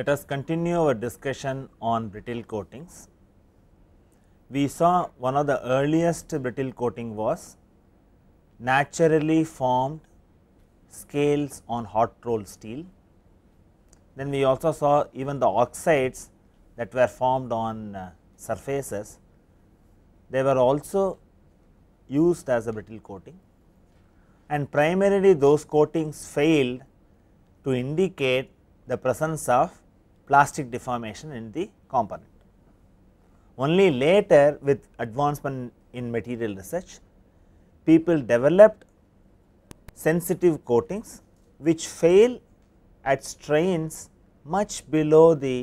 Let us continue our discussion on brittle coatings. We saw one of the earliest brittle coating was naturally formed scales on hot rolled steel. Then we also saw even the oxides that were formed on uh, surfaces, they were also used as a brittle coating and primarily those coatings failed to indicate the presence of plastic deformation in the component. Only later with advancement in material research, people developed sensitive coatings which fail at strains much below the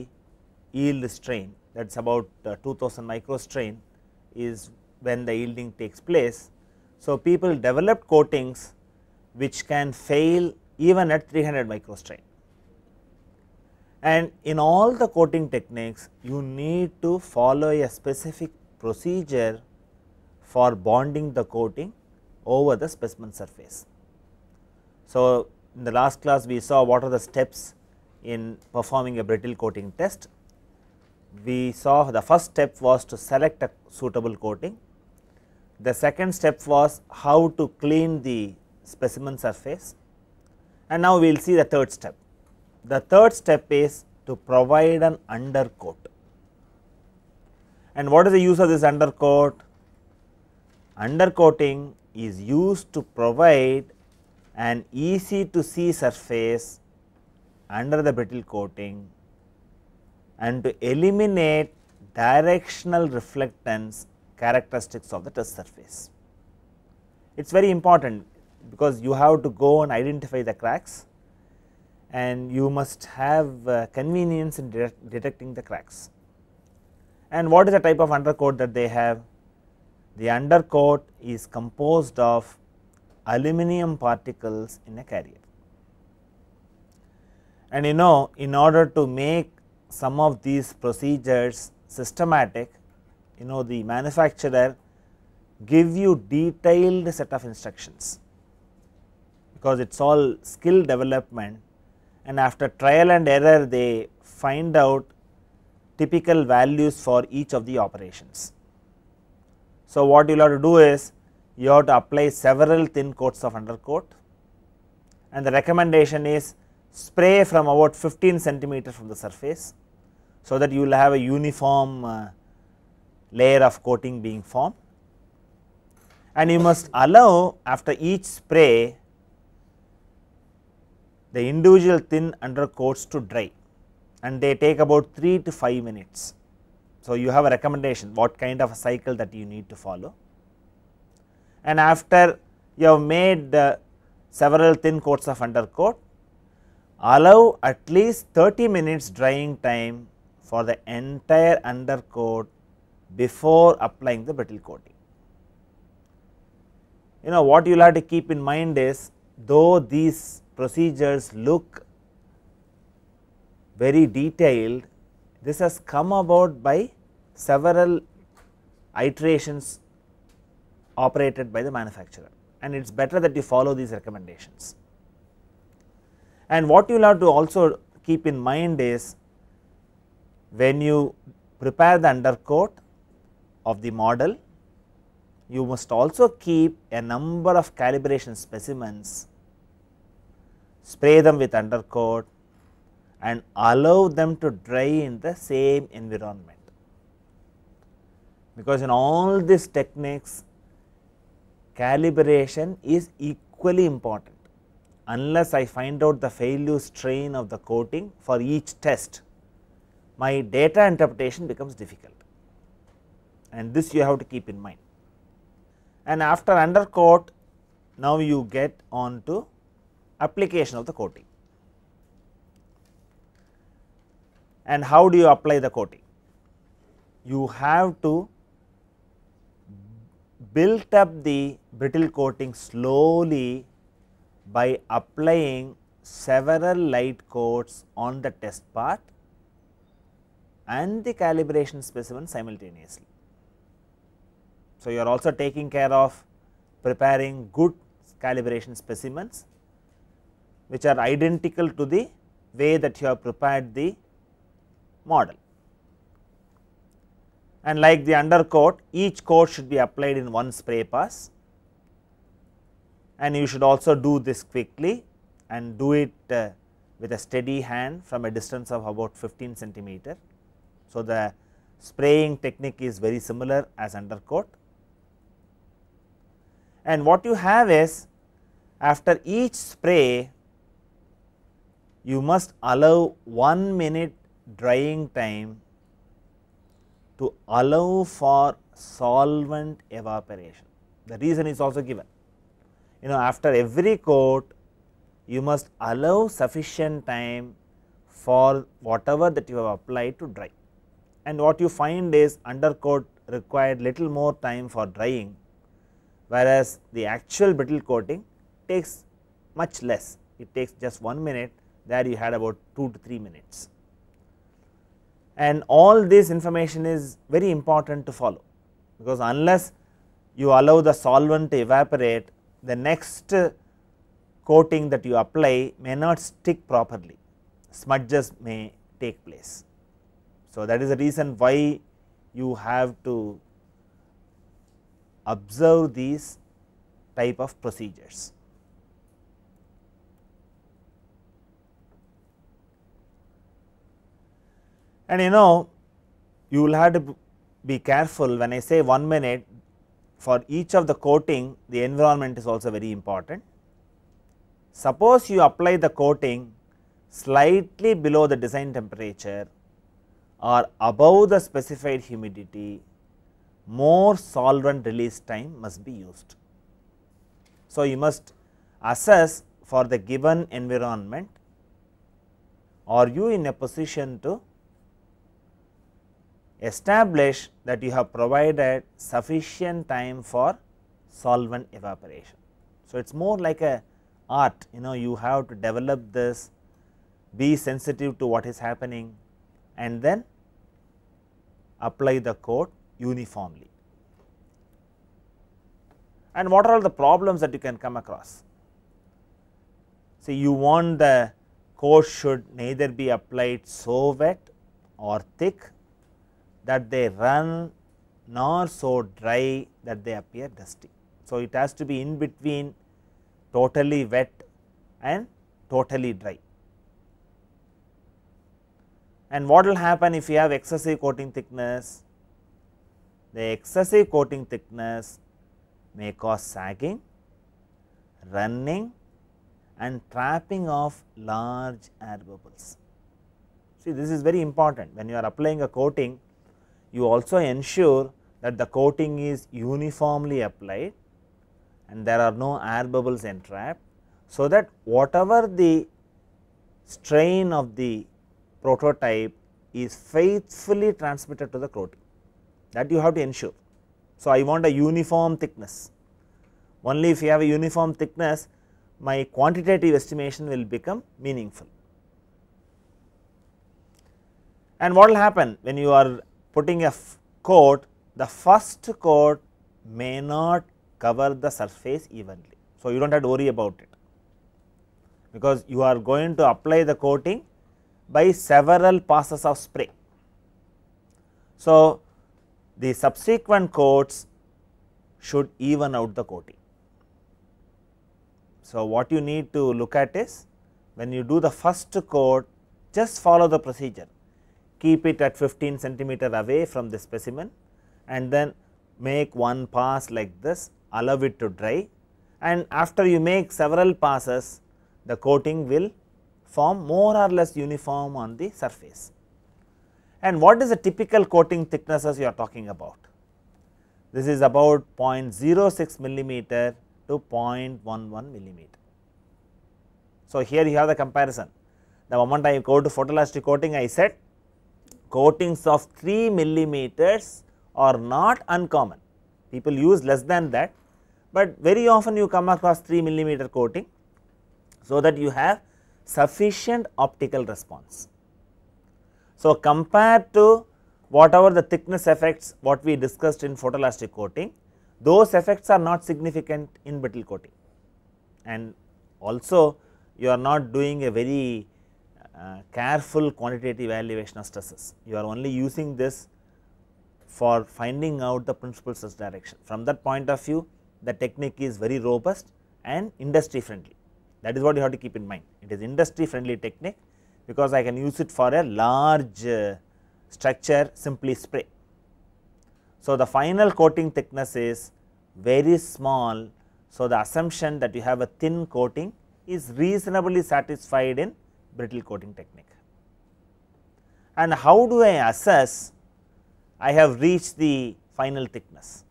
yield strain that is about uh, 2000 micro strain is when the yielding takes place. So, people developed coatings which can fail even at 300 micro strain. And in all the coating techniques, you need to follow a specific procedure for bonding the coating over the specimen surface. So, in the last class we saw what are the steps in performing a brittle coating test. We saw the first step was to select a suitable coating. The second step was how to clean the specimen surface and now we will see the third step. The third step is to provide an undercoat. And what is the use of this undercoat? Undercoating is used to provide an easy to see surface under the brittle coating and to eliminate directional reflectance characteristics of the test surface. It is very important because you have to go and identify the cracks and you must have uh, convenience in detecting the cracks. And what is the type of undercoat that they have? The undercoat is composed of aluminum particles in a carrier. And you know in order to make some of these procedures systematic, you know the manufacturer give you detailed set of instructions because it is all skill development and after trial and error they find out typical values for each of the operations. So, what you will have to do is you have to apply several thin coats of undercoat and the recommendation is spray from about 15 centimeters from the surface. So, that you will have a uniform uh, layer of coating being formed and you must allow after each spray the individual thin undercoats to dry and they take about 3 to 5 minutes. So, you have a recommendation what kind of a cycle that you need to follow and after you have made several thin coats of undercoat allow at least 30 minutes drying time for the entire undercoat before applying the brittle coating. You know what you will have to keep in mind is though these procedures look very detailed, this has come about by several iterations operated by the manufacturer and it is better that you follow these recommendations. And what you will have to also keep in mind is when you prepare the undercoat of the model, you must also keep a number of calibration specimens spray them with undercoat and allow them to dry in the same environment. Because in all these techniques calibration is equally important unless I find out the failure strain of the coating for each test my data interpretation becomes difficult and this you have to keep in mind. And after undercoat now you get on to application of the coating and how do you apply the coating? You have to build up the brittle coating slowly by applying several light coats on the test part and the calibration specimen simultaneously. So, you are also taking care of preparing good calibration specimens which are identical to the way that you have prepared the model. And like the undercoat, each coat should be applied in one spray pass and you should also do this quickly and do it uh, with a steady hand from a distance of about 15 centimeter. So, the spraying technique is very similar as undercoat. And what you have is after each spray you must allow 1 minute drying time to allow for solvent evaporation. The reason is also given. You know after every coat you must allow sufficient time for whatever that you have applied to dry. And what you find is undercoat required little more time for drying whereas the actual brittle coating takes much less, it takes just 1 minute there you had about 2 to 3 minutes. And all this information is very important to follow because unless you allow the solvent to evaporate the next coating that you apply may not stick properly smudges may take place. So, that is the reason why you have to observe these type of procedures. And you know, you will have to be careful when I say 1 minute for each of the coating the environment is also very important. Suppose you apply the coating slightly below the design temperature or above the specified humidity, more solvent release time must be used. So, you must assess for the given environment are you in a position to establish that you have provided sufficient time for solvent evaporation. So, it is more like a art you know you have to develop this be sensitive to what is happening and then apply the coat uniformly. And what are all the problems that you can come across? See you want the coat should neither be applied so wet or thick that they run nor so dry that they appear dusty. So, it has to be in between totally wet and totally dry. And what will happen if you have excessive coating thickness? The excessive coating thickness may cause sagging, running and trapping of large air bubbles. See this is very important when you are applying a coating you also ensure that the coating is uniformly applied and there are no air bubbles entrapped. So, that whatever the strain of the prototype is faithfully transmitted to the coating that you have to ensure. So, I want a uniform thickness only if you have a uniform thickness my quantitative estimation will become meaningful. And what will happen when you are putting a coat, the first coat may not cover the surface evenly. So, you do not have to worry about it because you are going to apply the coating by several passes of spray. So, the subsequent coats should even out the coating. So, what you need to look at is when you do the first coat just follow the procedure keep it at 15 centimeter away from the specimen and then make one pass like this allow it to dry and after you make several passes the coating will form more or less uniform on the surface. And what is the typical coating thicknesses you are talking about? This is about 0.06 millimeter to 0.11 millimeter. So, here you have the comparison the moment I go to photoelastic coating I said coatings of 3 millimeters are not uncommon. People use less than that, but very often you come across 3 millimeter coating so that you have sufficient optical response. So, compared to whatever the thickness effects what we discussed in photoelastic coating, those effects are not significant in brittle coating and also you are not doing a very uh, careful quantitative evaluation of stresses. You are only using this for finding out the principal stress direction. From that point of view, the technique is very robust and industry friendly. That is what you have to keep in mind. It is industry friendly technique because I can use it for a large uh, structure simply spray. So, the final coating thickness is very small. So, the assumption that you have a thin coating is reasonably satisfied in brittle coating technique. And how do I assess I have reached the final thickness?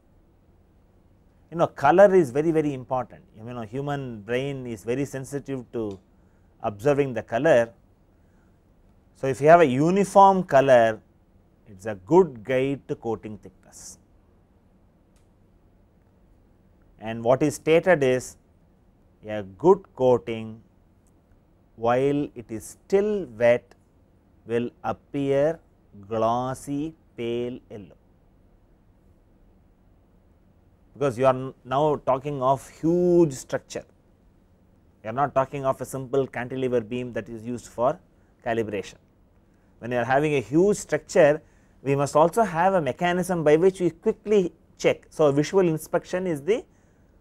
You know color is very very important you know human brain is very sensitive to observing the color. So, if you have a uniform color it is a good guide to coating thickness. And what is stated is a good coating while it is still wet will appear glossy pale yellow. Because you are now talking of huge structure, you are not talking of a simple cantilever beam that is used for calibration. When you are having a huge structure, we must also have a mechanism by which we quickly check. So, visual inspection is the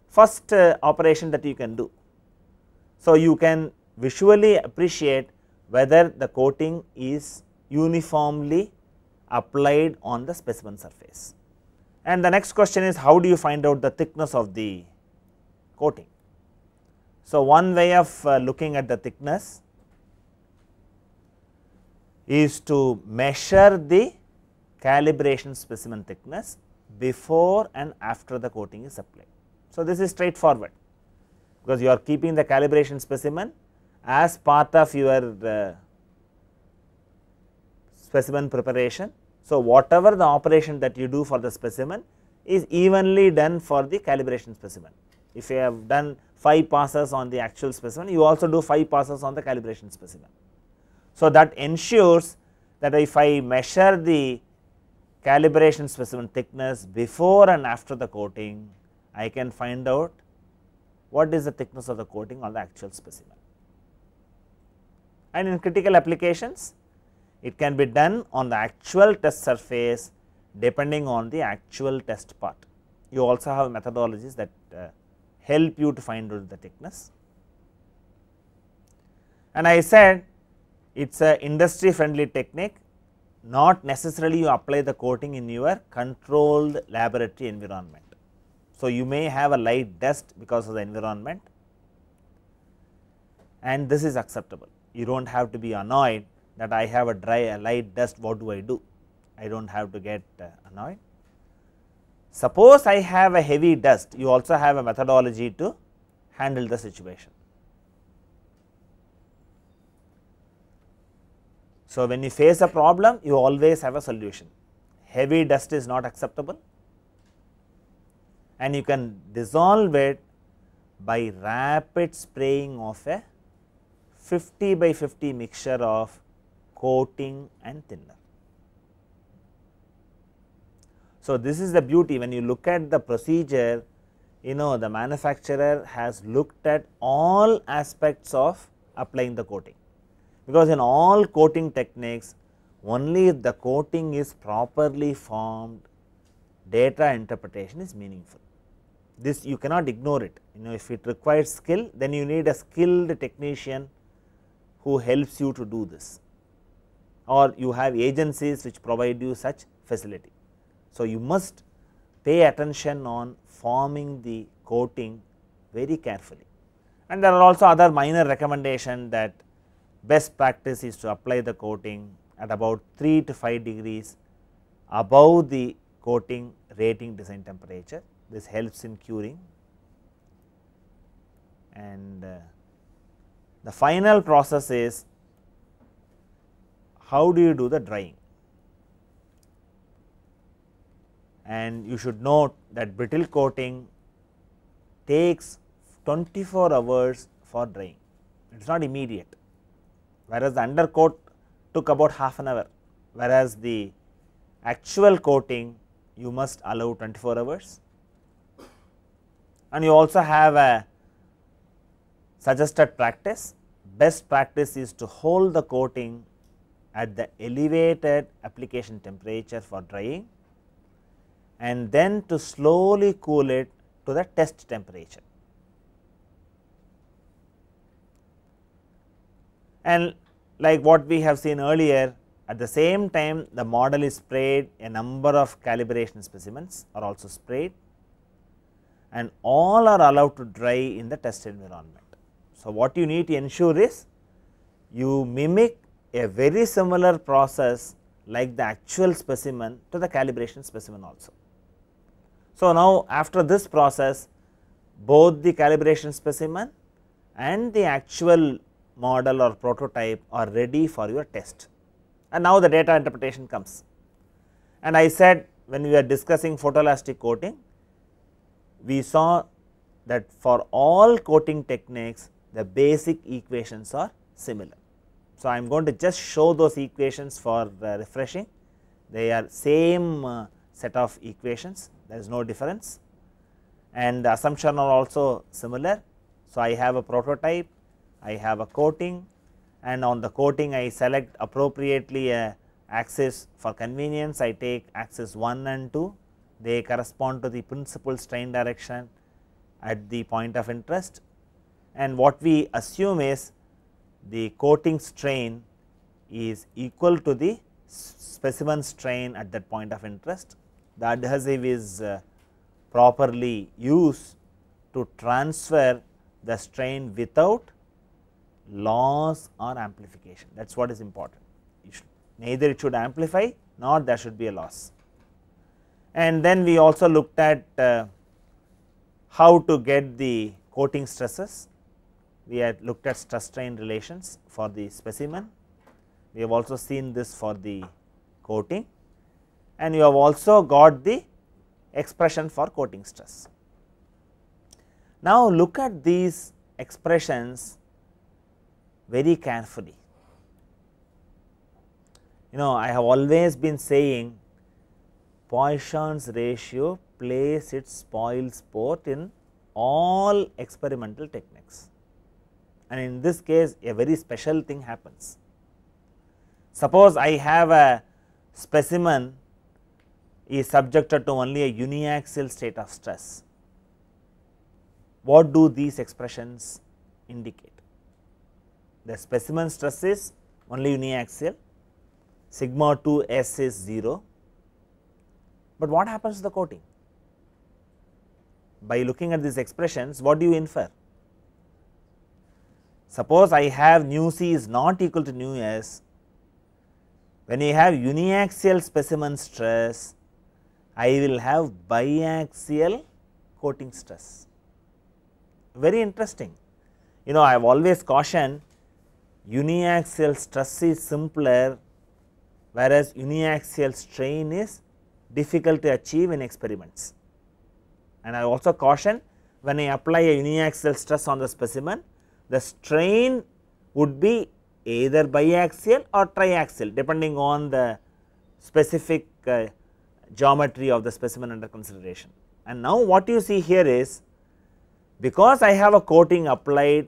first uh, operation that you can do. So, you can visually appreciate whether the coating is uniformly applied on the specimen surface. And the next question is how do you find out the thickness of the coating. So, one way of uh, looking at the thickness is to measure the calibration specimen thickness before and after the coating is applied. So, this is straightforward because you are keeping the calibration specimen as part of your uh, specimen preparation. So, whatever the operation that you do for the specimen is evenly done for the calibration specimen. If you have done 5 passes on the actual specimen, you also do 5 passes on the calibration specimen. So, that ensures that if I measure the calibration specimen thickness before and after the coating, I can find out what is the thickness of the coating on the actual specimen and in critical applications it can be done on the actual test surface depending on the actual test part. You also have methodologies that uh, help you to find out the thickness. And I said it is a industry friendly technique not necessarily you apply the coating in your controlled laboratory environment. So, you may have a light dust because of the environment and this is acceptable you do not have to be annoyed that I have a dry a light dust what do I do I do not have to get uh, annoyed. Suppose I have a heavy dust you also have a methodology to handle the situation. So, when you face a problem you always have a solution heavy dust is not acceptable and you can dissolve it by rapid spraying of a 50 by 50 mixture of coating and thinner. So, this is the beauty when you look at the procedure you know the manufacturer has looked at all aspects of applying the coating because in all coating techniques only if the coating is properly formed data interpretation is meaningful. This you cannot ignore it you know if it requires skill then you need a skilled technician who helps you to do this or you have agencies which provide you such facility. So, you must pay attention on forming the coating very carefully and there are also other minor recommendation that best practice is to apply the coating at about 3 to 5 degrees above the coating rating design temperature. This helps in curing and uh, the final process is how do you do the drying and you should note that brittle coating takes 24 hours for drying, it is not immediate whereas the undercoat took about half an hour, whereas the actual coating you must allow 24 hours and you also have a Suggested practice, best practice is to hold the coating at the elevated application temperature for drying and then to slowly cool it to the test temperature. And like what we have seen earlier, at the same time the model is sprayed a number of calibration specimens are also sprayed and all are allowed to dry in the test environment. So, what you need to ensure is you mimic a very similar process like the actual specimen to the calibration specimen also. So, now after this process both the calibration specimen and the actual model or prototype are ready for your test and now the data interpretation comes. And I said when we are discussing photoelastic coating, we saw that for all coating techniques the basic equations are similar. So, I am going to just show those equations for uh, refreshing. They are same uh, set of equations, there is no difference and the assumption are also similar. So, I have a prototype, I have a coating and on the coating I select appropriately a axis for convenience, I take axis 1 and 2, they correspond to the principal strain direction at the point of interest and what we assume is the coating strain is equal to the specimen strain at that point of interest. The adhesive is uh, properly used to transfer the strain without loss or amplification that is what is important. Should, neither it should amplify nor there should be a loss. And then we also looked at uh, how to get the coating stresses we had looked at stress strain relations for the specimen, we have also seen this for the coating and you have also got the expression for coating stress. Now, look at these expressions very carefully. You know I have always been saying Poisson's ratio plays its spoil sport in all experimental techniques and in this case a very special thing happens. Suppose I have a specimen is subjected to only a uniaxial state of stress. What do these expressions indicate? The specimen stress is only uniaxial, sigma 2 s is 0, but what happens to the coating? By looking at these expressions, what do you infer? Suppose I have nu c is not equal to nu s, when you have uniaxial specimen stress, I will have biaxial coating stress. Very interesting. You know, I have always cautioned uniaxial stress is simpler, whereas uniaxial strain is difficult to achieve in experiments. And I also caution when I apply a uniaxial stress on the specimen, the strain would be either biaxial or triaxial depending on the specific uh, geometry of the specimen under consideration. And now what you see here is because I have a coating applied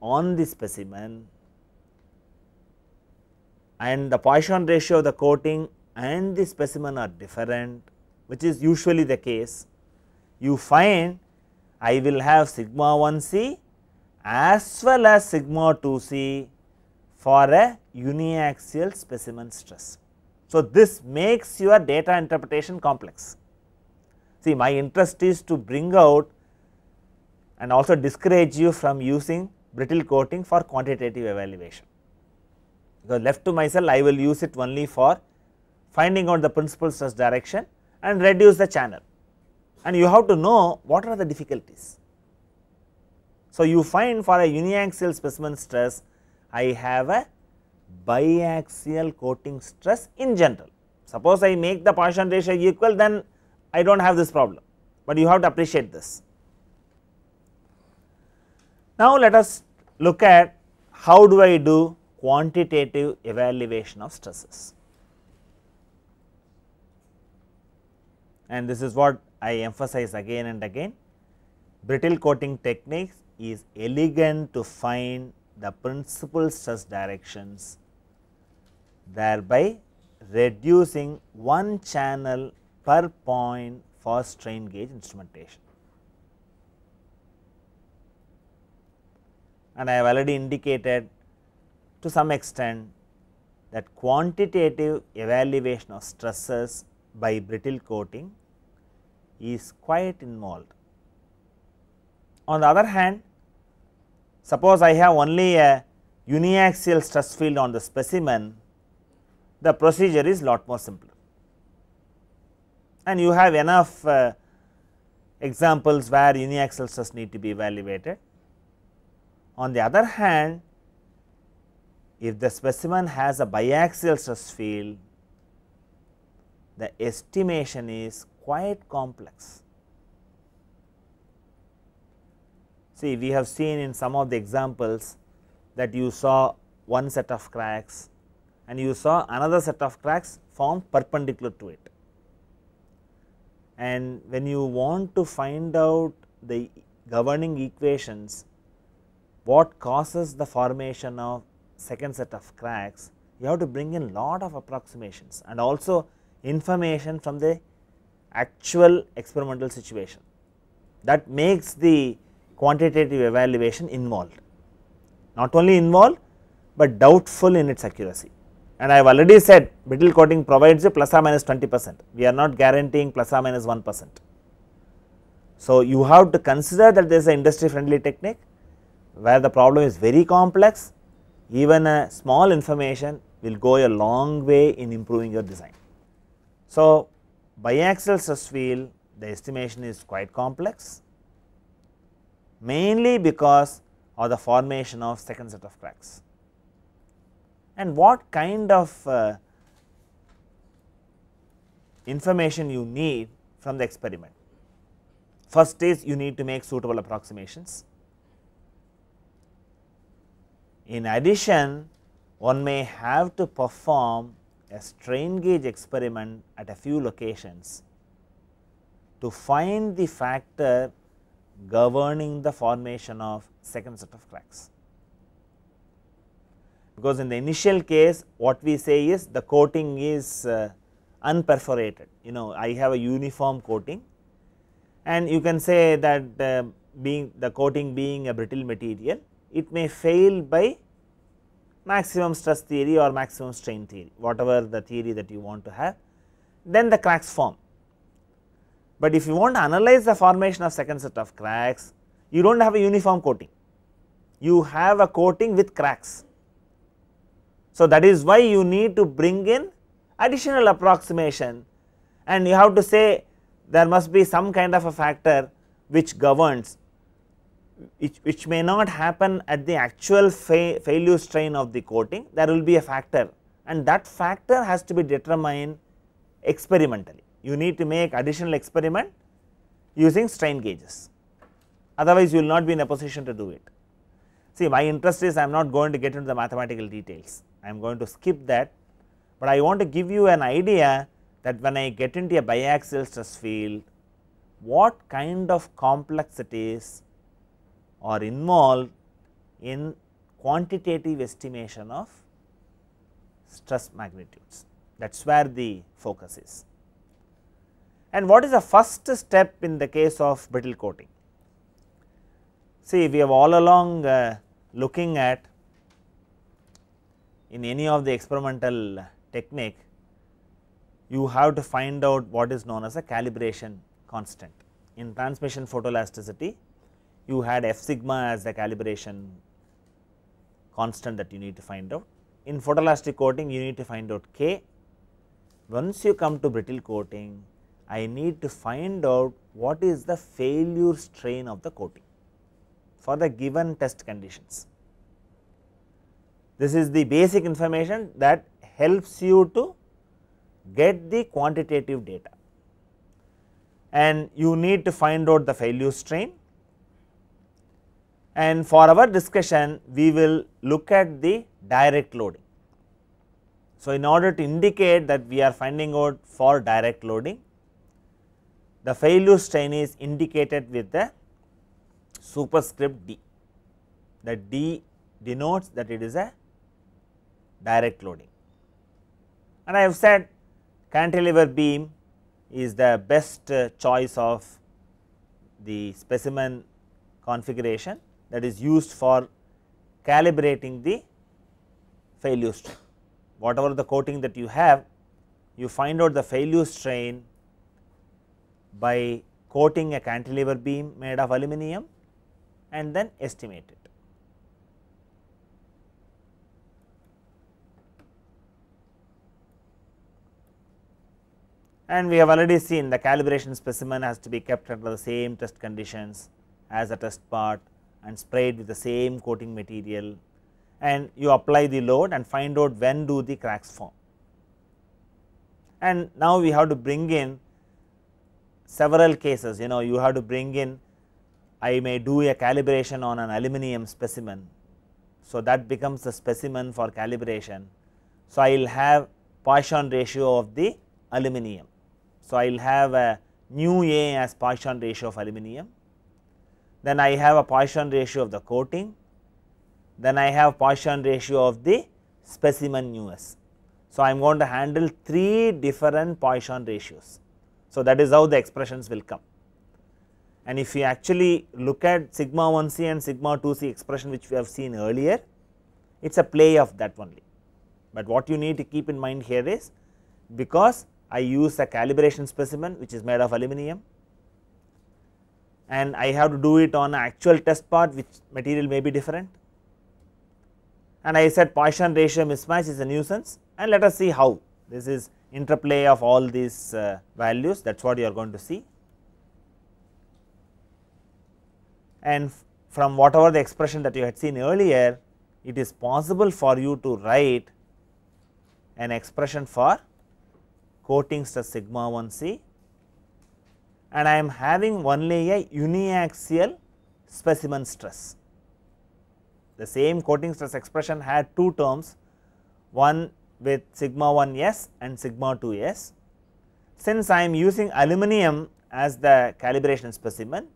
on the specimen and the Poisson ratio of the coating and the specimen are different which is usually the case, you find I will have sigma 1 c as well as sigma 2c for a uniaxial specimen stress. So, this makes your data interpretation complex. See my interest is to bring out and also discourage you from using brittle coating for quantitative evaluation. Because left to myself I will use it only for finding out the principal stress direction and reduce the channel and you have to know what are the difficulties. So, you find for a uniaxial specimen stress I have a biaxial coating stress in general. Suppose I make the Poisson ratio equal then I do not have this problem, but you have to appreciate this. Now, let us look at how do I do quantitative evaluation of stresses and this is what I emphasize again and again brittle coating techniques is elegant to find the principal stress directions, thereby reducing one channel per point for strain gauge instrumentation. And I have already indicated to some extent that quantitative evaluation of stresses by brittle coating is quite involved. On the other hand, Suppose I have only a uniaxial stress field on the specimen, the procedure is lot more simpler and you have enough uh, examples where uniaxial stress need to be evaluated. On the other hand, if the specimen has a biaxial stress field, the estimation is quite complex. See we have seen in some of the examples that you saw one set of cracks and you saw another set of cracks formed perpendicular to it. And when you want to find out the governing equations what causes the formation of second set of cracks you have to bring in lot of approximations and also information from the actual experimental situation that makes the quantitative evaluation involved, not only involved, but doubtful in its accuracy. And I have already said brittle coating provides a plus or minus 20 percent, we are not guaranteeing plus or minus 1 percent. So, you have to consider that there is an industry friendly technique where the problem is very complex, even a small information will go a long way in improving your design. So, biaxial stress field the estimation is quite complex mainly because of the formation of second set of cracks. And what kind of uh, information you need from the experiment? First is you need to make suitable approximations. In addition, one may have to perform a strain gauge experiment at a few locations to find the factor governing the formation of second set of cracks. Because in the initial case what we say is the coating is uh, unperforated you know I have a uniform coating and you can say that uh, being the coating being a brittle material it may fail by maximum stress theory or maximum strain theory whatever the theory that you want to have then the cracks form but if you want to analyze the formation of second set of cracks, you do not have a uniform coating, you have a coating with cracks. So, that is why you need to bring in additional approximation and you have to say there must be some kind of a factor which governs which, which may not happen at the actual fa failure strain of the coating there will be a factor and that factor has to be determined experimentally you need to make additional experiment using strain gauges otherwise you will not be in a position to do it. See my interest is I am not going to get into the mathematical details, I am going to skip that, but I want to give you an idea that when I get into a biaxial stress field, what kind of complexities are involved in quantitative estimation of stress magnitudes that is where the focus is. And what is the first step in the case of brittle coating? See, we have all along uh, looking at in any of the experimental technique, you have to find out what is known as a calibration constant. In transmission photoelasticity, you had f sigma as the calibration constant that you need to find out. In photoelastic coating, you need to find out k. Once you come to brittle coating, I need to find out what is the failure strain of the coating for the given test conditions. This is the basic information that helps you to get the quantitative data and you need to find out the failure strain and for our discussion we will look at the direct loading. So, in order to indicate that we are finding out for direct loading the failure strain is indicated with the superscript D. The D denotes that it is a direct loading. And I have said cantilever beam is the best uh, choice of the specimen configuration that is used for calibrating the failure strain. Whatever the coating that you have, you find out the failure strain by coating a cantilever beam made of aluminum and then estimate it. And we have already seen the calibration specimen has to be kept under the same test conditions as a test part and sprayed with the same coating material and you apply the load and find out when do the cracks form. And now we have to bring in several cases you know you have to bring in I may do a calibration on an aluminum specimen. So, that becomes the specimen for calibration. So, I will have Poisson ratio of the aluminum. So, I will have a nu A as Poisson ratio of aluminum, then I have a Poisson ratio of the coating, then I have Poisson ratio of the specimen nu S. So, I am going to handle 3 different Poisson ratios. So, that is how the expressions will come and if you actually look at sigma 1c and sigma 2c expression which we have seen earlier, it is a play of that only. But what you need to keep in mind here is because I use a calibration specimen which is made of aluminum and I have to do it on actual test part which material may be different and I said Poisson ratio mismatch is a nuisance and let us see how this is interplay of all these uh, values that is what you are going to see. And from whatever the expression that you had seen earlier, it is possible for you to write an expression for coating stress sigma 1 c and I am having only a uniaxial specimen stress. The same coating stress expression had two terms, one with sigma 1 s and sigma 2 s. Since I am using aluminum as the calibration specimen,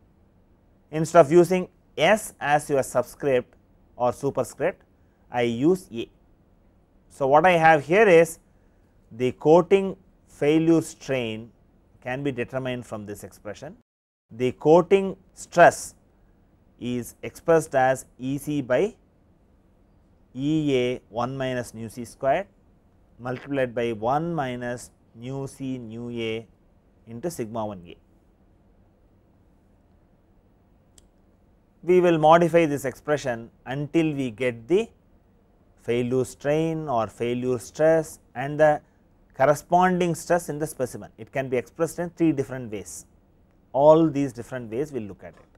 instead of using s as your subscript or superscript, I use a. So, what I have here is the coating failure strain can be determined from this expression. The coating stress is expressed as E c by E a 1 minus nu c squared multiplied by 1 minus nu c nu a into sigma 1 a. We will modify this expression until we get the failure strain or failure stress and the corresponding stress in the specimen. It can be expressed in three different ways, all these different ways we will look at it.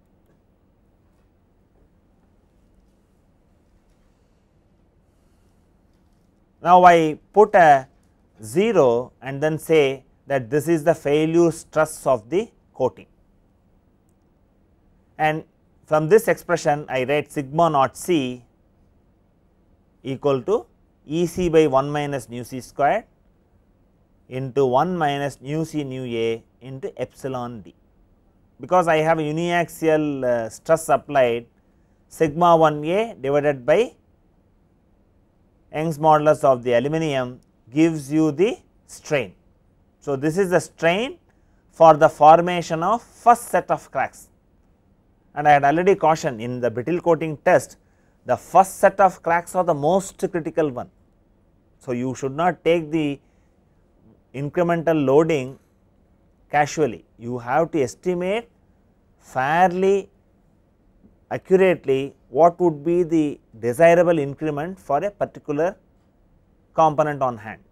Now, I put a 0 and then say that this is the failure stress of the coating. And from this expression I write sigma naught c equal to E c by 1 minus nu c square into 1 minus nu c nu a into epsilon d. Because I have uniaxial uh, stress applied sigma 1 a divided by Young's modulus of the aluminum gives you the strain. So, this is the strain for the formation of first set of cracks and I had already cautioned in the brittle coating test the first set of cracks are the most critical one. So, you should not take the incremental loading casually you have to estimate fairly accurately what would be the desirable increment for a particular component on hand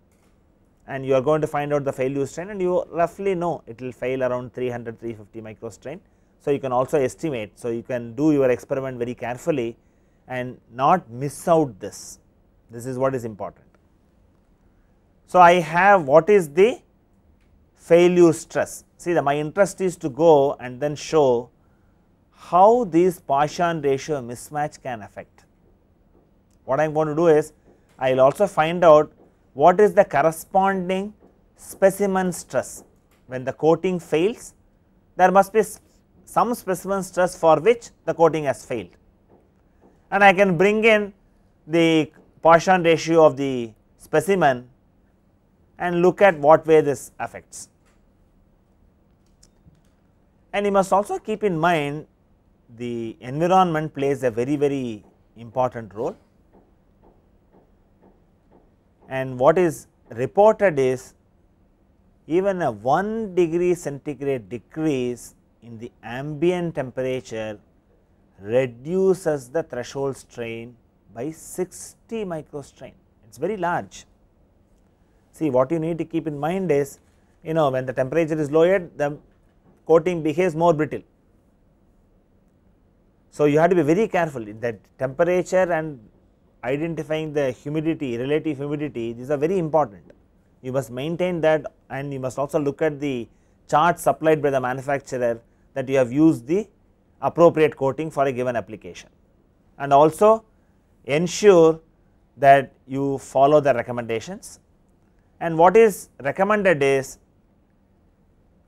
and you are going to find out the failure strain and you roughly know it will fail around 300 350 micro strain. So, you can also estimate. So, you can do your experiment very carefully and not miss out this, this is what is important. So, I have what is the failure stress. See the my interest is to go and then show how this Poisson ratio mismatch can affect. What I am going to do is I will also find out what is the corresponding specimen stress when the coating fails there must be some specimen stress for which the coating has failed and I can bring in the Poisson ratio of the specimen and look at what way this affects. And you must also keep in mind the environment plays a very very important role and what is reported is even a 1 degree centigrade decrease in the ambient temperature reduces the threshold strain by 60 microstrain. It is very large. See what you need to keep in mind is you know when the temperature is lowered the coating behaves more brittle so, you have to be very careful that temperature and identifying the humidity, relative humidity, these are very important. You must maintain that and you must also look at the chart supplied by the manufacturer that you have used the appropriate coating for a given application. And also ensure that you follow the recommendations and what is recommended is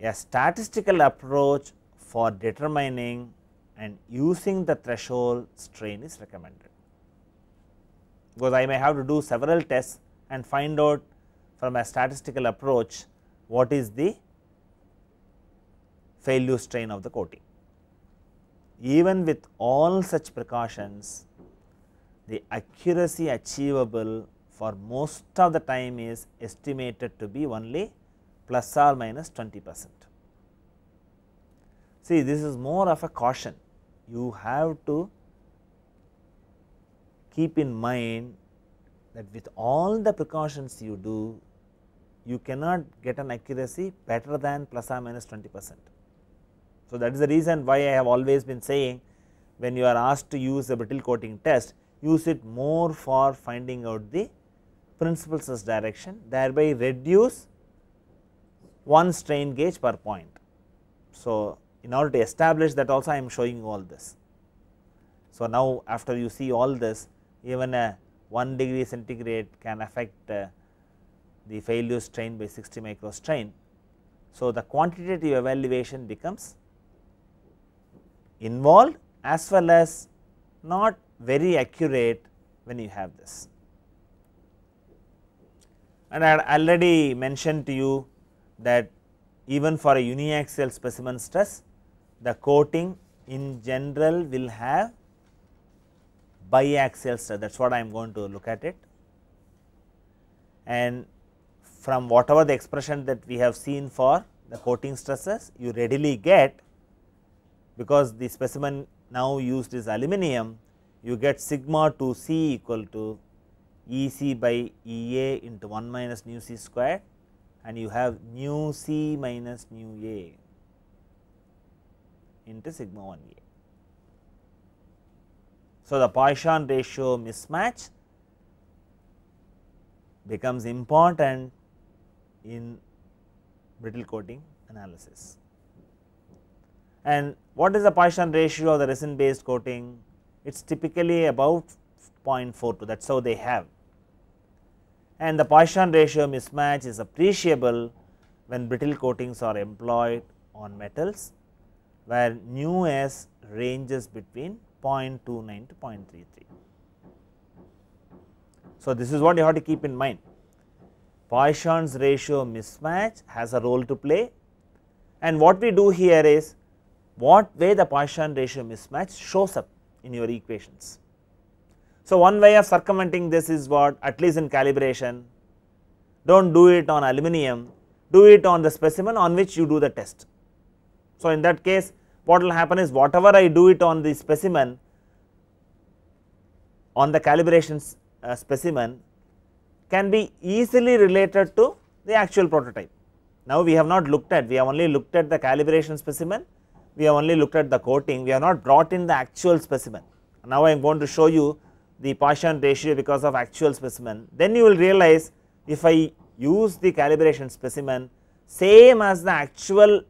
a statistical approach for determining and using the threshold strain is recommended. Because I may have to do several tests and find out from a statistical approach what is the failure strain of the coating. Even with all such precautions, the accuracy achievable for most of the time is estimated to be only plus or minus 20 percent. See this is more of a caution you have to keep in mind that with all the precautions you do you cannot get an accuracy better than plus or minus 20 percent. So, that is the reason why I have always been saying when you are asked to use a brittle coating test use it more for finding out the principal stress direction thereby reduce one strain gauge per point. So, in order to establish that also I am showing you all this. So, now after you see all this even a 1 degree centigrade can affect uh, the failure strain by 60 micro strain. So, the quantitative evaluation becomes involved as well as not very accurate when you have this. And I had already mentioned to you that even for a uniaxial specimen stress the coating in general will have biaxial stress that is what I am going to look at it. And from whatever the expression that we have seen for the coating stresses you readily get because the specimen now used is aluminum you get sigma 2 c equal to E c by E a into 1 minus nu c square and you have nu c minus nu a into sigma 1a. So, the Poisson ratio mismatch becomes important in brittle coating analysis. And what is the Poisson ratio of the resin based coating? It is typically about 0.42 that is how they have. And the Poisson ratio mismatch is appreciable when brittle coatings are employed on metals where nu s ranges between 0.29 to 0.33. So, this is what you have to keep in mind. Poisson's ratio mismatch has a role to play and what we do here is what way the Poisson ratio mismatch shows up in your equations. So, one way of circumventing this is what at least in calibration do not do it on aluminum, do it on the specimen on which you do the test. So, in that case what will happen is whatever I do it on the specimen on the calibration uh, specimen can be easily related to the actual prototype. Now, we have not looked at we have only looked at the calibration specimen we have only looked at the coating we have not brought in the actual specimen. Now, I am going to show you the Poisson ratio because of actual specimen then you will realize if I use the calibration specimen same as the actual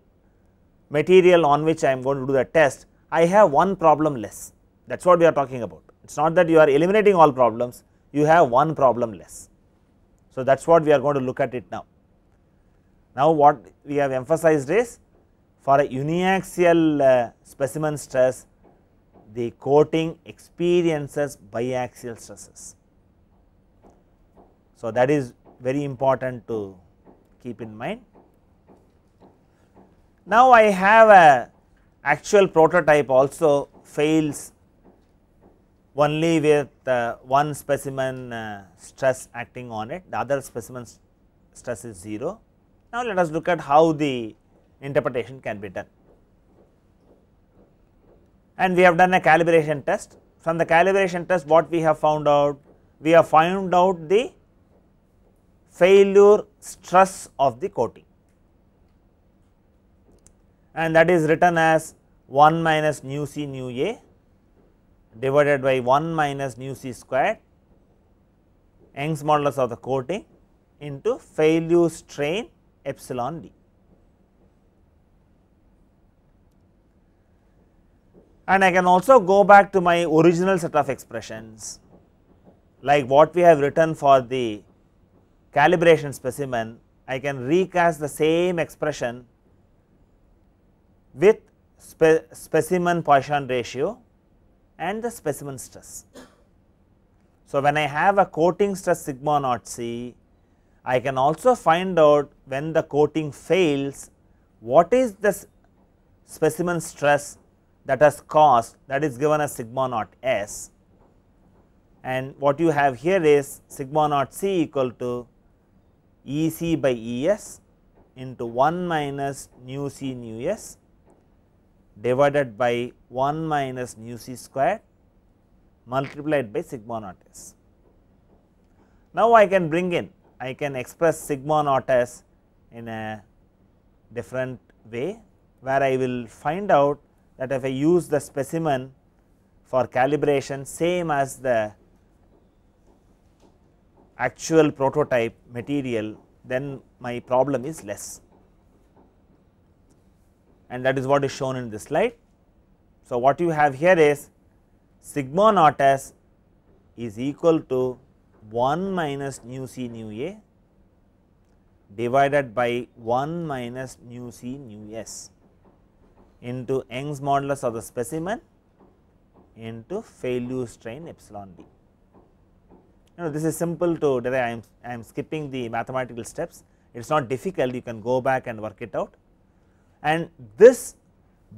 material on which I am going to do the test, I have one problem less. That is what we are talking about. It is not that you are eliminating all problems, you have one problem less. So, that is what we are going to look at it now. Now, what we have emphasized is for a uniaxial uh, specimen stress, the coating experiences biaxial stresses. So, that is very important to keep in mind. Now, I have a actual prototype also fails only with uh, one specimen uh, stress acting on it, the other specimen stress is 0. Now, let us look at how the interpretation can be done. And we have done a calibration test. From the calibration test, what we have found out? We have found out the failure stress of the coating and that is written as 1 minus nu c nu a divided by 1 minus nu c squared Young's modulus of the coating into failure strain epsilon d. And I can also go back to my original set of expressions like what we have written for the calibration specimen, I can recast the same expression with spe specimen Poisson ratio and the specimen stress. So, when I have a coating stress sigma naught c, I can also find out when the coating fails, what is the specimen stress that has caused that is given as sigma naught s and what you have here is sigma naught c equal to E c by E s into 1 minus nu c nu s divided by 1 minus nu c square multiplied by sigma naught s. Now, I can bring in I can express sigma naught s in a different way where I will find out that if I use the specimen for calibration same as the actual prototype material then my problem is less and that is what is shown in this slide. So, what you have here is sigma naught s is equal to 1 minus nu c nu a divided by 1 minus nu c nu s into Young's modulus of the specimen into failure strain epsilon d. You know this is simple to I am, I am skipping the mathematical steps it is not difficult you can go back and work it out and this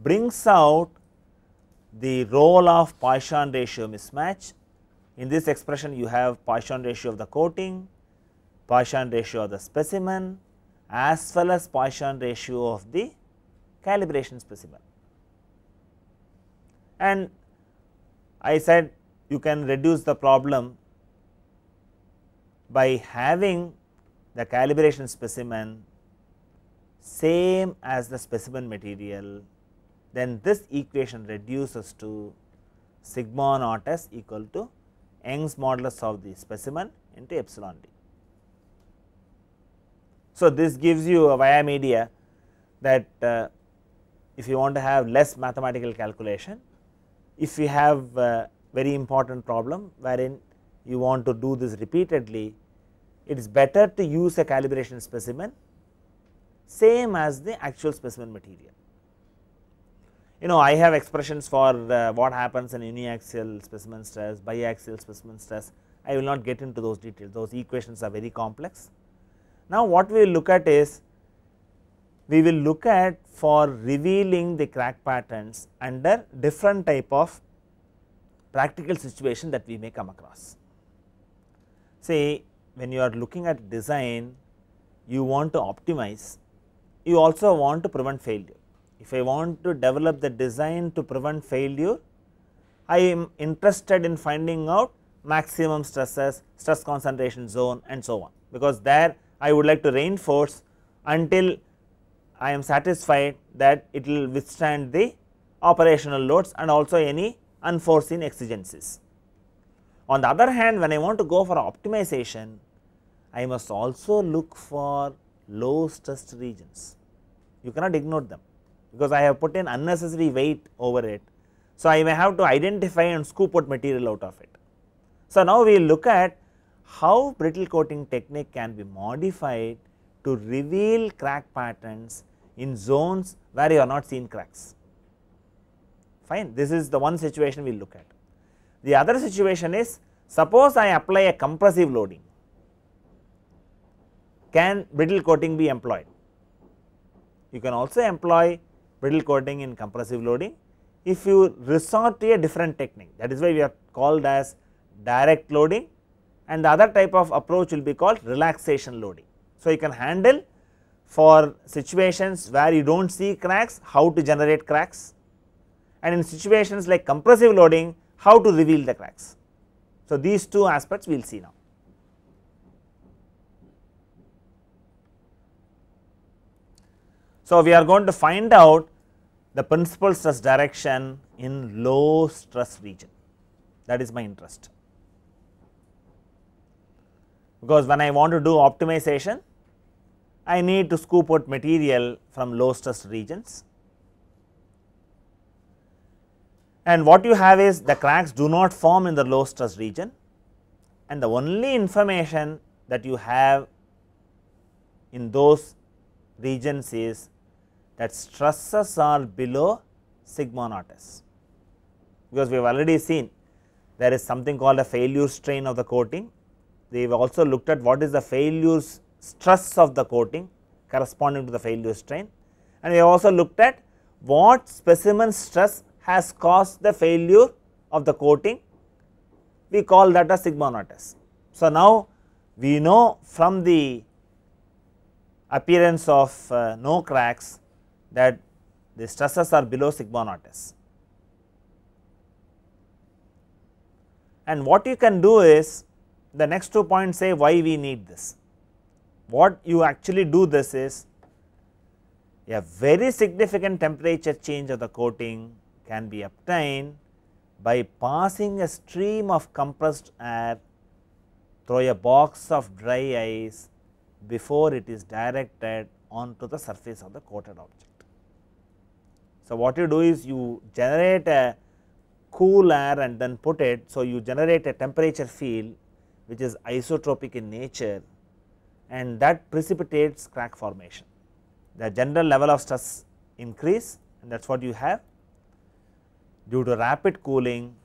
brings out the role of Poisson ratio mismatch. In this expression you have Poisson ratio of the coating, Poisson ratio of the specimen as well as Poisson ratio of the calibration specimen. And I said you can reduce the problem by having the calibration specimen same as the specimen material, then this equation reduces to sigma naught s equal to Young's modulus of the specimen into epsilon d. So, this gives you a via media that uh, if you want to have less mathematical calculation, if you have a very important problem wherein you want to do this repeatedly, it is better to use a calibration specimen same as the actual specimen material. You know I have expressions for uh, what happens in uniaxial specimen stress, biaxial specimen stress, I will not get into those details, those equations are very complex. Now what we will look at is, we will look at for revealing the crack patterns under different type of practical situation that we may come across. Say when you are looking at design, you want to optimize you also want to prevent failure. If I want to develop the design to prevent failure, I am interested in finding out maximum stresses, stress concentration zone and so on, because there I would like to reinforce until I am satisfied that it will withstand the operational loads and also any unforeseen exigencies. On the other hand, when I want to go for optimization, I must also look for low stressed regions. You cannot ignore them because I have put in unnecessary weight over it. So, I may have to identify and scoop out material out of it. So, now we look at how brittle coating technique can be modified to reveal crack patterns in zones where you are not seeing cracks. Fine, this is the one situation we will look at. The other situation is suppose I apply a compressive loading can brittle coating be employed? You can also employ brittle coating in compressive loading if you resort to a different technique that is why we are called as direct loading and the other type of approach will be called relaxation loading. So, you can handle for situations where you do not see cracks how to generate cracks and in situations like compressive loading how to reveal the cracks. So, these two aspects we will see now. So, we are going to find out the principal stress direction in low stress region that is my interest. Because when I want to do optimization, I need to scoop out material from low stress regions. And what you have is the cracks do not form in the low stress region and the only information that you have in those regions is that stresses are below sigma naught s because we have already seen there is something called a failure strain of the coating. We have also looked at what is the failure stress of the coating corresponding to the failure strain and we have also looked at what specimen stress has caused the failure of the coating we call that a sigma naught s. So, now we know from the appearance of uh, no cracks that the stresses are below sigma naught s. And what you can do is the next two points say why we need this. What you actually do this is a very significant temperature change of the coating can be obtained by passing a stream of compressed air through a box of dry ice before it is directed onto the surface of the coated object. So, what you do is you generate a cool air and then put it. So, you generate a temperature field which is isotropic in nature and that precipitates crack formation. The general level of stress increase and that is what you have due to rapid cooling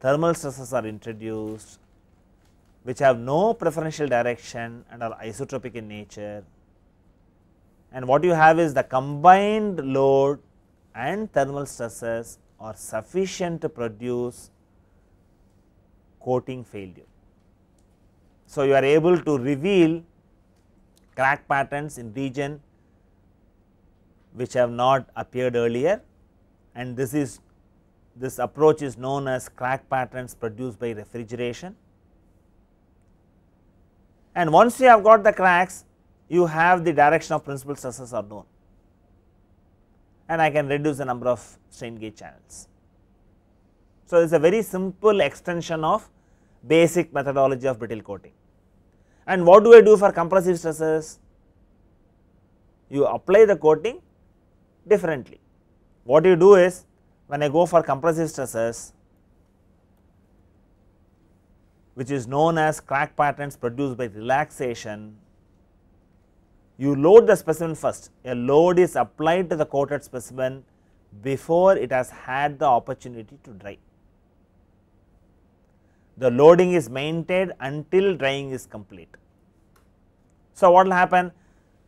thermal stresses are introduced which have no preferential direction and are isotropic in nature and what you have is the combined load and thermal stresses are sufficient to produce coating failure. So, you are able to reveal crack patterns in region which have not appeared earlier and this is this approach is known as crack patterns produced by refrigeration. And once you have got the cracks you have the direction of principal stresses are known and I can reduce the number of strain gauge channels. So, it is a very simple extension of basic methodology of brittle coating. And what do I do for compressive stresses? You apply the coating differently. What you do is when I go for compressive stresses which is known as crack patterns produced by relaxation you load the specimen first. A load is applied to the coated specimen before it has had the opportunity to dry. The loading is maintained until drying is complete. So, what will happen?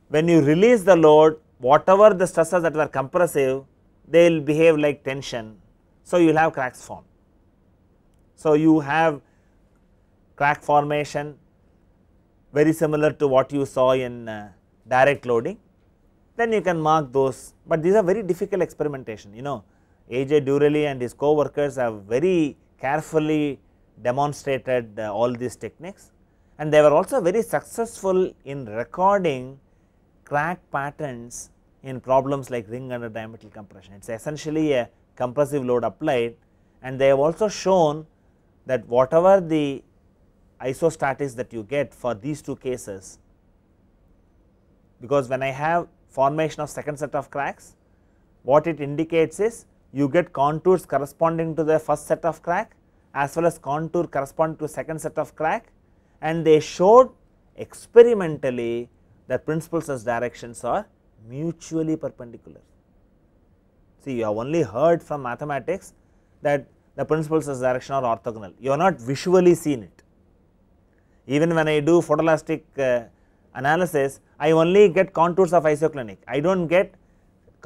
When you release the load, whatever the stresses that were compressive, they will behave like tension. So, you will have cracks form. So, you have crack formation very similar to what you saw in uh, direct loading then you can mark those, but these are very difficult experimentation you know AJ Durelli and his co-workers have very carefully demonstrated uh, all these techniques and they were also very successful in recording crack patterns in problems like ring under diametral compression. It is essentially a compressive load applied and they have also shown that whatever the isostatics that you get for these two cases because when I have formation of second set of cracks, what it indicates is you get contours corresponding to the first set of crack as well as contour corresponding to second set of crack and they showed experimentally that principal stress directions are mutually perpendicular. See you have only heard from mathematics that the principal stress direction are orthogonal, you have not visually seen it. Even when I do photoelastic uh, analysis I only get contours of isoclinic, I do not get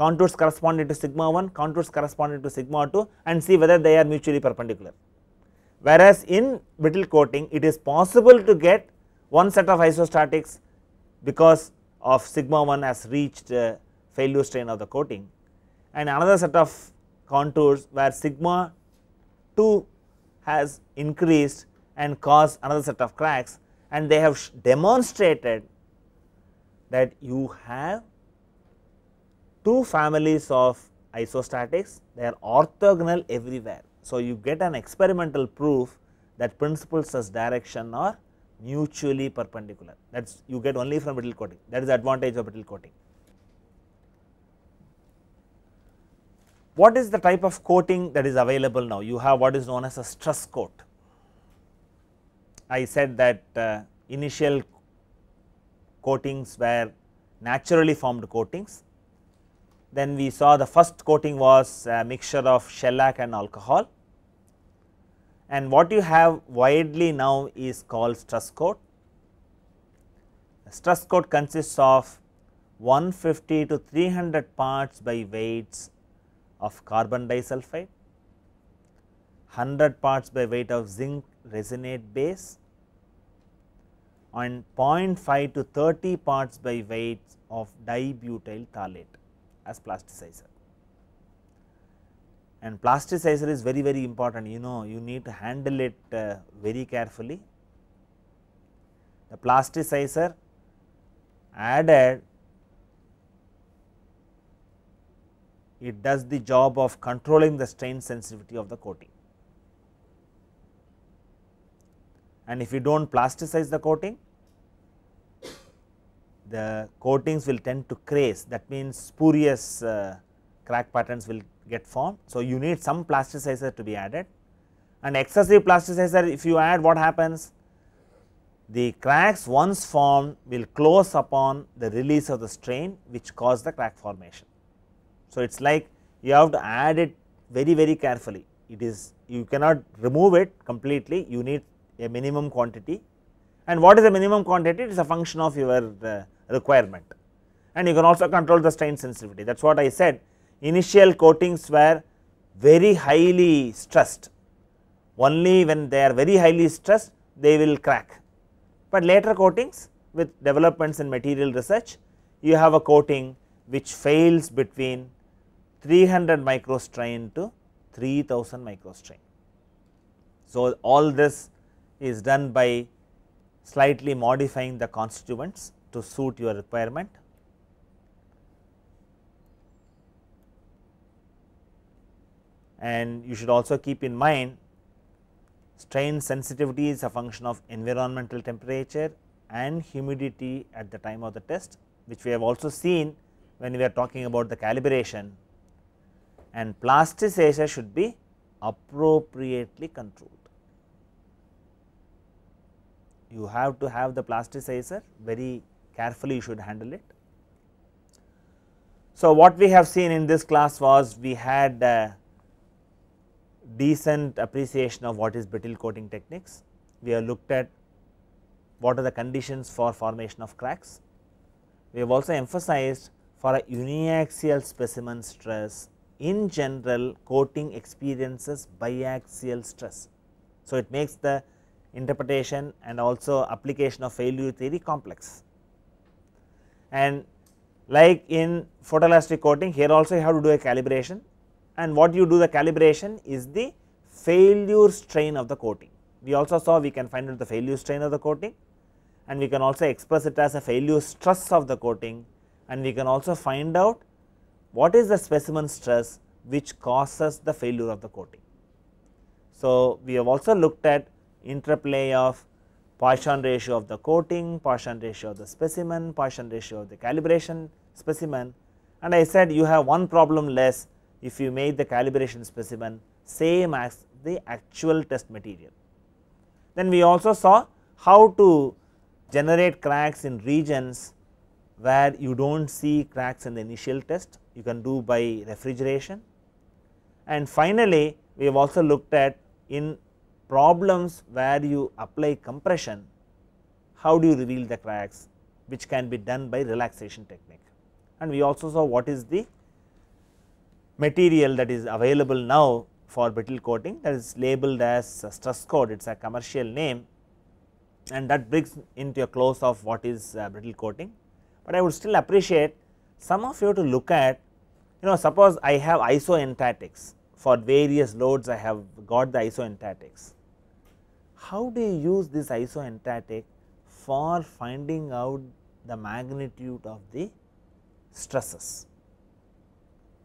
contours corresponding to sigma 1, contours corresponding to sigma 2 and see whether they are mutually perpendicular. Whereas in brittle coating it is possible to get one set of isostatics because of sigma 1 has reached uh, failure strain of the coating and another set of contours where sigma 2 has increased and caused another set of cracks and they have demonstrated that you have two families of isostatics, they are orthogonal everywhere. So, you get an experimental proof that principles as direction are mutually perpendicular that is you get only from brittle coating that is the advantage of brittle coating. What is the type of coating that is available now? You have what is known as a stress coat. I said that uh, initial coatings were naturally formed coatings. Then we saw the first coating was a mixture of shellac and alcohol and what you have widely now is called stress coat. stress coat consists of 150 to 300 parts by weights of carbon disulfide, 100 parts by weight of zinc resinate base and 0.5 to 30 parts by weight of dibutyl phthalate as plasticizer. And plasticizer is very very important you know you need to handle it uh, very carefully. The plasticizer added it does the job of controlling the strain sensitivity of the coating. and if you do not plasticize the coating the coatings will tend to craze. that means spurious uh, crack patterns will get formed. So, you need some plasticizer to be added and excessive plasticizer if you add what happens the cracks once formed will close upon the release of the strain which cause the crack formation. So, it is like you have to add it very very carefully it is you cannot remove it completely you need a minimum quantity and what is the minimum quantity it is a function of your uh, requirement and you can also control the strain sensitivity that is what I said initial coatings were very highly stressed only when they are very highly stressed they will crack but later coatings with developments in material research you have a coating which fails between 300 microstrain to 3000 microstrain. So, all this is done by slightly modifying the constituents to suit your requirement. And you should also keep in mind strain sensitivity is a function of environmental temperature and humidity at the time of the test, which we have also seen when we are talking about the calibration and plasticizer should be appropriately controlled you have to have the plasticizer very carefully you should handle it. So, what we have seen in this class was we had a decent appreciation of what is brittle coating techniques. We have looked at what are the conditions for formation of cracks. We have also emphasized for a uniaxial specimen stress in general coating experiences biaxial stress. So, it makes the interpretation and also application of failure theory complex. And like in photoelastic coating here also you have to do a calibration and what you do the calibration is the failure strain of the coating. We also saw we can find out the failure strain of the coating and we can also express it as a failure stress of the coating and we can also find out what is the specimen stress which causes the failure of the coating. So, we have also looked at interplay of Poisson ratio of the coating, Poisson ratio of the specimen, Poisson ratio of the calibration specimen and I said you have one problem less if you make the calibration specimen same as the actual test material. Then we also saw how to generate cracks in regions where you do not see cracks in the initial test you can do by refrigeration. And finally, we have also looked at in problems where you apply compression, how do you reveal the cracks which can be done by relaxation technique. And we also saw what is the material that is available now for brittle coating that is labeled as stress coat, it is a commercial name and that brings into a close of what is uh, brittle coating. But I would still appreciate some of you to look at you know suppose I have isoentatics for various loads I have got the isoentatics how do you use this isoentatic for finding out the magnitude of the stresses.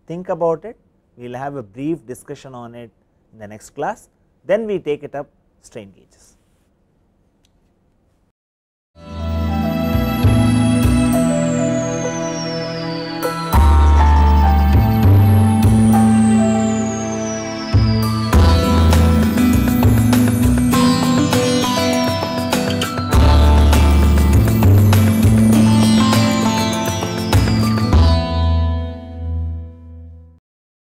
Think about it, we will have a brief discussion on it in the next class, then we take it up strain gauges.